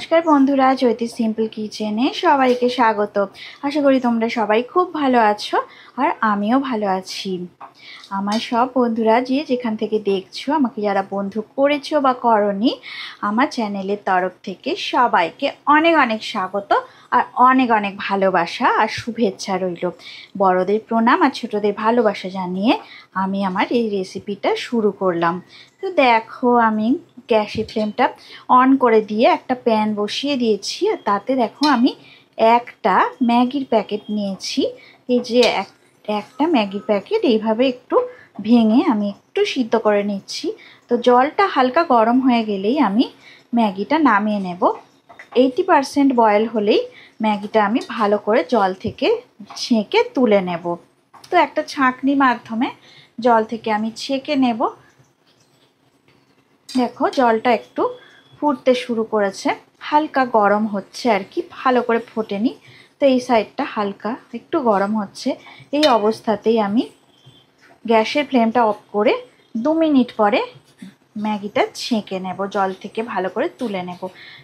নমস্কার বন্ধুরা জ্যোতি সিম্পল কিচেনে সবাইকে স্বাগত আশা করি তোমরা সবাই খুব ভালো আছো আর আমিও ভালো আছি আমার সব বন্ধুরা যে যেখান থেকে দেখছো আমাকে যারা বন্ধু করেছো বা করনি আমার চ্যানেলের তরফ থেকে সবাইকে অনেক অনেক স্বাগত আর অনেক অনেক ভালোবাসা আর শুভেচ্ছা রইল বড়দের প্রণাম আর ছোটদের ভালোবাসা জানিয়ে আমি আমার এই রেসিপিটা শুরু করলাম তো দেখো আমি গ্যাসের ফ্লেমটা অন করে দিয়ে একটা প্যান বসিয়ে দিয়েছি আর তাতে দেখো আমি একটা ম্যাগির প্যাকেট নিয়েছি এই যে একটা ম্যাগির প্যাকেট এইভাবে একটু ভেঙে আমি একটু সিদ্ধ করে নিচ্ছি তো জলটা হালকা গরম হয়ে গেলেই আমি ম্যাগিটা নামিয়ে নেব এইটি পারসেন্ট বয়েল হলেই ম্যাগিটা আমি ভালো করে জল থেকে ছেঁকে তুলে নেব তো একটা ছাঁকনি মাধ্যমে জল থেকে আমি ছেঁকে নেব দেখো জলটা একটু ফুটতে শুরু করেছে হালকা গরম হচ্ছে আর কি ভালো করে ফোটেনি তো এই সাইডটা হালকা একটু গরম হচ্ছে এই অবস্থাতেই আমি গ্যাসের ফ্লেমটা অফ করে দু মিনিট পরে ম্যাগিটা ছেঁকে নেব জল থেকে ভালো করে তুলে নেব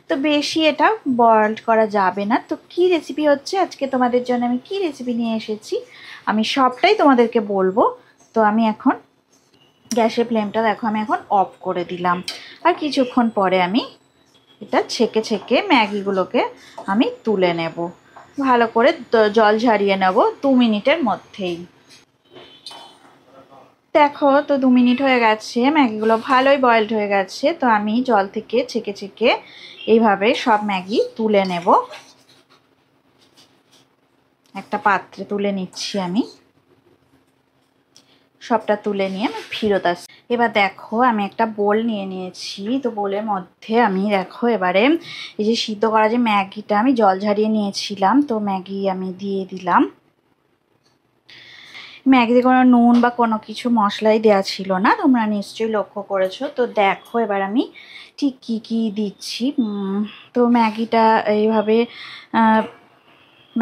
তো বেশি এটা বয়েলড করা যাবে না তো কি রেসিপি হচ্ছে আজকে তোমাদের জন্য আমি কি রেসিপি নিয়ে এসেছি আমি সবটাই তোমাদেরকে বলবো তো আমি এখন গ্যাসের ফ্লেমটা দেখো আমি এখন অফ করে দিলাম আর কিছুক্ষণ পরে আমি এটা ছেঁকে ছেঁকে ম্যাগিগুলোকে আমি তুলে নেব ভালো করে জল ঝারিয়ে নেব দু মিনিটের মধ্যেই দেখো তো দু মিনিট হয়ে গেছে ম্যাগিগুলো ভালোই বয়েলড হয়ে গেছে তো আমি জল থেকে ছেঁকে ছেঁকে এইভাবে সব ম্যাগি তুলে নেব একটা পাত্রে তুলে নিচ্ছি আমি সবটা তুলে নিয়ে আমি ফিরত আসে এবার দেখো আমি একটা বোল নিয়ে নিয়েছি তো বোলের মধ্যে আমি দেখো এবারে এই যে সিদ্ধ করা যে ম্যাগিটা আমি জল ঝারিয়ে নিয়েছিলাম তো ম্যাগি আমি দিয়ে দিলাম ম্যাগিতে কোনো নুন বা কোনো কিছু মশলাই দেওয়া ছিল না তোমরা নিশ্চয়ই লক্ষ্য করেছো তো দেখো এবার আমি ঠিক কী কী দিচ্ছি তো ম্যাগিটা এইভাবে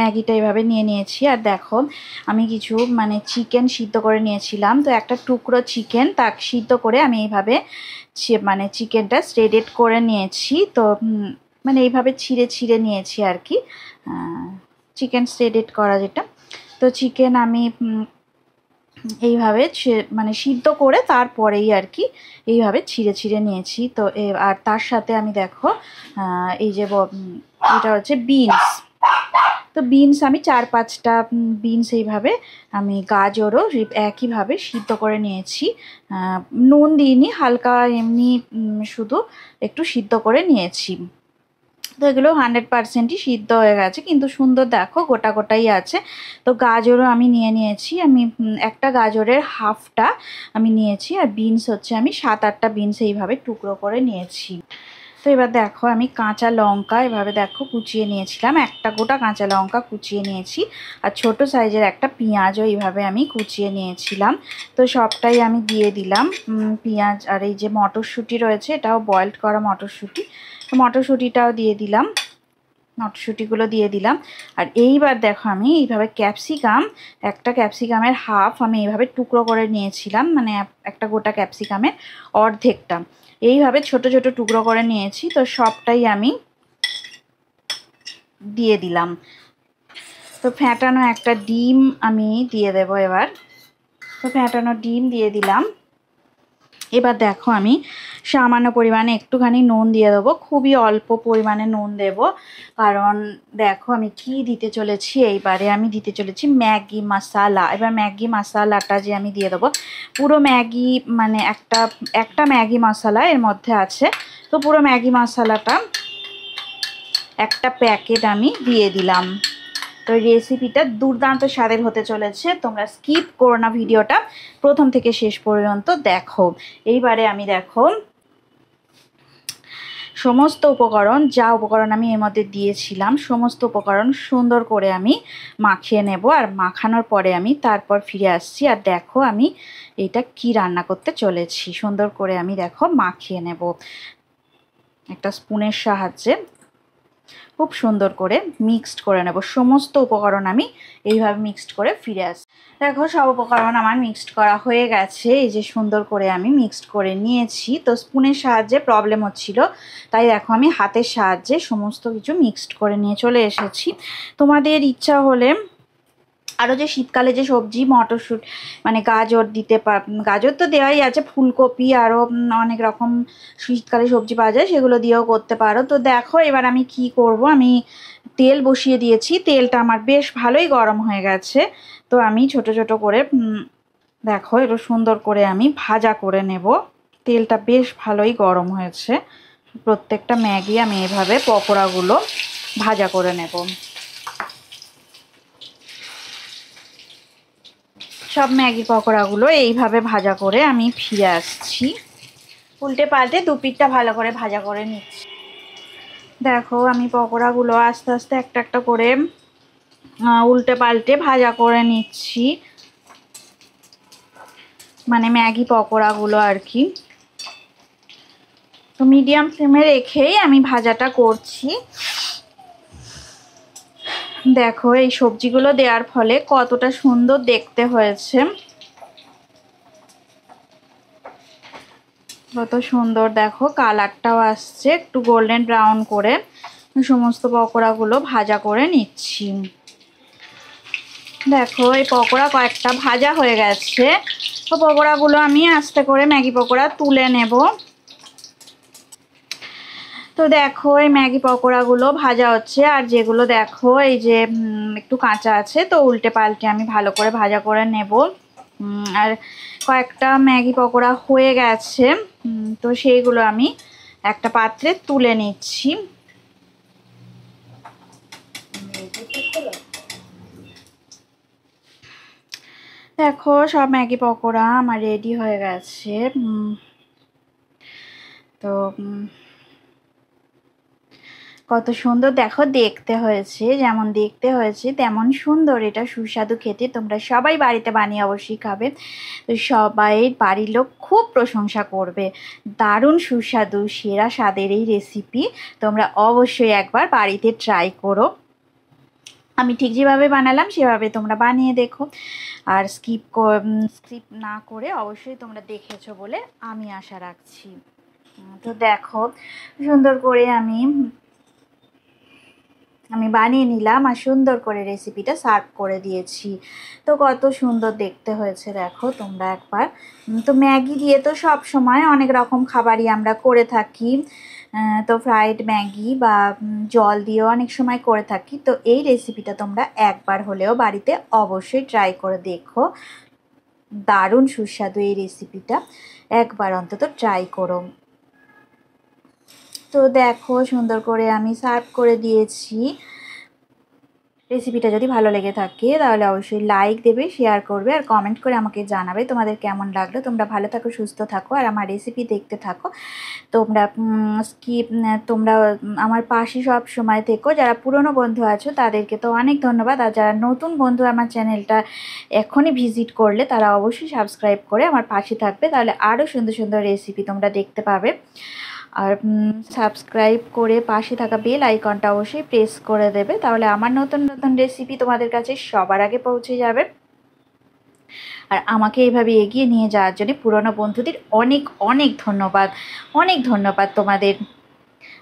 ম্যাগিটা এভাবে নিয়ে নিয়েছি আর দেখো আমি কিছু মানে চিকেন সিদ্ধ করে নিয়েছিলাম তো একটা টুকরো চিকেন তা সিদ্ধ করে আমি এইভাবে মানে চিকেনটা স্ট্রেডেড করে নিয়েছি তো মানে এইভাবে ছিঁড়ে ছিঁড়ে নিয়েছি আর কি চিকেন স্ট্রেডেড করা যেটা তো চিকেন আমি এইভাবে মানে সিদ্ধ করে তারপরেই আর কি এইভাবে ছিঁড়ে ছিঁড়ে নিয়েছি তো আর তার সাথে আমি দেখো এই যে এটা হচ্ছে বিনস তো বিনস আমি চার পাঁচটা বিনস এইভাবে আমি গাজরও একইভাবে সিদ্ধ করে নিয়েছি নুন দিইনি হালকা এমনি শুধু একটু সিদ্ধ করে নিয়েছি তো এগুলো হান্ড্রেড পারসেন্টই সিদ্ধ হয়ে গেছে কিন্তু সুন্দর দেখো গোটা গোটাই আছে তো গাজরও আমি নিয়ে নিয়েছি আমি একটা গাজরের হাফটা আমি নিয়েছি আর বিনস হচ্ছে আমি সাত আটটা বিনস এইভাবে টুকরো করে নিয়েছি তো এবার দেখো আমি কাঁচা লঙ্কা এভাবে দেখো কুচিয়ে নিয়েছিলাম একটা গোটা কাঁচা লঙ্কা কুচিয়ে নিয়েছি আর ছোট সাইজের একটা পেঁয়াজও এইভাবে আমি কুচিয়ে নিয়েছিলাম তো সবটাই আমি দিয়ে দিলাম পেঁয়াজ আর এই যে মটরশুঁটি রয়েছে এটাও বয়েলড করা মটরশুঁটি তো মটরশুঁটিটাও দিয়ে দিলাম নটশুটিগুলো দিয়ে দিলাম আর এইবার দেখো আমি এইভাবে ক্যাপসিকাম একটা ক্যাপসিকামের হাফ আমি এইভাবে টুকরো করে নিয়েছিলাম মানে একটা গোটা ক্যাপসিকামের অর্ধেকটা এইভাবে ছোট ছোট টুকরো করে নিয়েছি তো সবটাই আমি দিয়ে দিলাম তো ফ্যাটানো একটা ডিম আমি দিয়ে দেব এবার তো ফ্যাটানো ডিম দিয়ে দিলাম এবার দেখো আমি সামান্য পরিমাণে একটুখানি নুন দিয়ে দেবো খুবই অল্প পরিমাণে নুন দেব কারণ দেখো আমি কি দিতে চলেছি এইবারে আমি দিতে চলেছি ম্যাগি মশালা এবার ম্যাগি মশালাটা যে আমি দিয়ে দেবো পুরো ম্যাগি মানে একটা একটা ম্যাগি মশালা এর মধ্যে আছে তো পুরো ম্যাগি মশলাটা একটা প্যাকেট আমি দিয়ে দিলাম তো রেসিপিটা দুর্দান্ত স্বাদের হতে চলেছে তোমরা স্কিপ করো না ভিডিওটা প্রথম থেকে শেষ পর্যন্ত দেখো এইবারে আমি দেখো সমস্ত উপকরণ যা উপকরণ আমি এর মধ্যে দিয়েছিলাম সমস্ত উপকরণ সুন্দর করে আমি মাখিয়ে নেব আর মাখানোর পরে আমি তারপর ফিরে আসছি আর দেখো আমি এটা কি রান্না করতে চলেছি সুন্দর করে আমি দেখো মাখিয়ে নেব একটা স্পুনের সাহায্যে খুব সুন্দর করে মিক্সড করে নেব সমস্ত উপকরণ আমি এইভাবে মিক্সড করে ফিরে আস দেখো সব উপকরণ আমার মিক্সড করা হয়ে গেছে এই যে সুন্দর করে আমি মিক্সড করে নিয়েছি তো স্পুনের সাহায্যে প্রবলেম হচ্ছিল তাই দেখো আমি হাতের সাহায্যে সমস্ত কিছু মিক্সড করে নিয়ে চলে এসেছি তোমাদের ইচ্ছা হলে আরও যে শীতকালে যে সবজি মটরশুট মানে গাজর দিতে গাজর তো দেওয়াই আছে ফুলকপি আরও অনেক রকম শীতকালে সবজি পাওয়া যায় সেগুলো দিয়েও করতে পারো তো দেখো এবার আমি কি করব আমি তেল বসিয়ে দিয়েছি তেলটা আমার বেশ ভালোই গরম হয়ে গেছে তো আমি ছোট ছোট করে দেখো এটা সুন্দর করে আমি ভাজা করে নেব তেলটা বেশ ভালোই গরম হয়েছে প্রত্যেকটা ম্যাগি আমি এভাবে পকোড়াগুলো ভাজা করে নেব সব ম্যাগি পকোড়াগুলো এইভাবে ভাজা করে আমি ফিরে আসছি উল্টে পাল্টে দুপিটটা ভালো করে ভাজা করে নিচ্ছি দেখো আমি পকোড়াগুলো আস্তে আস্তে একটা একটা করে উল্টে পাল্টে ভাজা করে নিচ্ছি মানে ম্যাগি পকোড়াগুলো আর কি তো মিডিয়াম ফ্লেমে রেখেই আমি ভাজাটা করছি দেখো এই সবজিগুলো দেওয়ার ফলে কতটা সুন্দর দেখতে হয়েছে কত সুন্দর দেখো কালারটাও আসছে একটু গোল্ডেন ব্রাউন করে সমস্ত পকোড়াগুলো ভাজা করে নিচ্ছি দেখো এই পকোড়া কয়েকটা ভাজা হয়ে গেছে তো পকোড়াগুলো আমি আস্তে করে ম্যাগি পকোড়া তুলে নেব তো দেখো এই ম্যাগি পকোড়াগুলো ভাজা হচ্ছে আর যেগুলো দেখো এই যে একটু কাঁচা আছে তো উল্টে পাল্টে আমি ভালো করে ভাজা করে নেব আর কয়েকটা ম্যাগি পকোড়া হয়ে গেছে তো সেইগুলো আমি একটা পাত্রে তুলে নিচ্ছি দেখো সব ম্যাগি পকোড়া আমার রেডি হয়ে গেছে তো কত সুন্দর দেখো দেখতে হয়েছে যেমন দেখতে হয়েছে তেমন সুন্দর এটা সুস্বাদু খেতে তোমরা সবাই বাড়িতে বানিয়ে অবশ্যই খাবে তো সবাই বাড়ির লোক খুব প্রশংসা করবে দারুণ সুস্বাদু সেরা স্বাদের এই রেসিপি তোমরা অবশ্যই একবার বাড়িতে ট্রাই করো আমি ঠিক যেভাবে বানালাম সেভাবে তোমরা বানিয়ে দেখো আর স্কিপ স্কিপ না করে অবশ্যই তোমরা দেখেছো বলে আমি আশা রাখছি তো দেখো সুন্দর করে আমি আমি বানিয়ে নিলাম আর সুন্দর করে রেসিপিটা সার্ভ করে দিয়েছি তো কত সুন্দর দেখতে হয়েছে দেখো তোমরা একবার তো ম্যাগি দিয়ে তো সব সময় অনেক রকম খাবারই আমরা করে থাকি তো ফ্রাইড ম্যাগি বা জল দিয়েও অনেক সময় করে থাকি তো এই রেসিপিটা তোমরা একবার হলেও বাড়িতে অবশ্যই ট্রাই করে দেখো দারুণ সুস্বাদু এই রেসিপিটা একবার অন্তত ট্রাই করো তো দেখো সুন্দর করে আমি সার্ভ করে দিয়েছি রেসিপিটা যদি ভালো লেগে থাকে তাহলে অবশ্যই লাইক দেবে শেয়ার করবে আর কমেন্ট করে আমাকে জানাবে তোমাদের কেমন লাগলো তোমরা ভালো থাকো সুস্থ থাকো আর আমার রেসিপি দেখতে থাকো তোমরা স্কিপ তোমরা আমার পাশে সব সময় থেকো যারা পুরনো বন্ধু আছো তাদেরকে তো অনেক ধন্যবাদ আর যারা নতুন বন্ধু আমার চ্যানেলটা এখনই ভিজিট করলে তারা অবশ্যই সাবস্ক্রাইব করে আমার পাশে থাকবে তাহলে আরও সুন্দর সুন্দর রেসিপি তোমরা দেখতে পাবে আর সাবস্ক্রাইব করে পাশে থাকা বেল আইকনটা অবশ্যই প্রেস করে দেবে তাহলে আমার নতুন নতুন রেসিপি তোমাদের কাছে সবার আগে পৌঁছে যাবে আর আমাকে এইভাবে এগিয়ে নিয়ে যাওয়ার জন্য পুরনো বন্ধুদের অনেক অনেক ধন্যবাদ অনেক ধন্যবাদ তোমাদের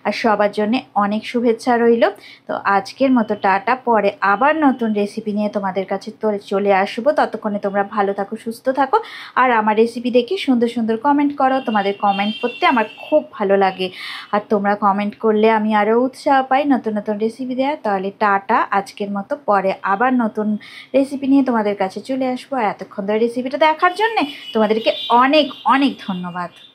আর সবার জন্য অনেক শুভেচ্ছা রইল তো আজকের মতো টাটা পরে আবার নতুন রেসিপি নিয়ে তোমাদের কাছে চলে আসবো ততক্ষণে তোমরা ভালো থাকো সুস্থ থাকো আর আমার রেসিপি দেখে সুন্দর সুন্দর কমেন্ট করো তোমাদের কমেন্ট করতে আমার খুব ভালো লাগে আর তোমরা কমেন্ট করলে আমি আরও উৎসাহ পাই নতুন নতুন রেসিপি দেওয়া তাহলে টাটা আজকের মতো পরে আবার নতুন রেসিপি নিয়ে তোমাদের কাছে চলে আসবো আর এতক্ষণ ধরে রেসিপিটা দেখার জন্যে তোমাদেরকে অনেক অনেক ধন্যবাদ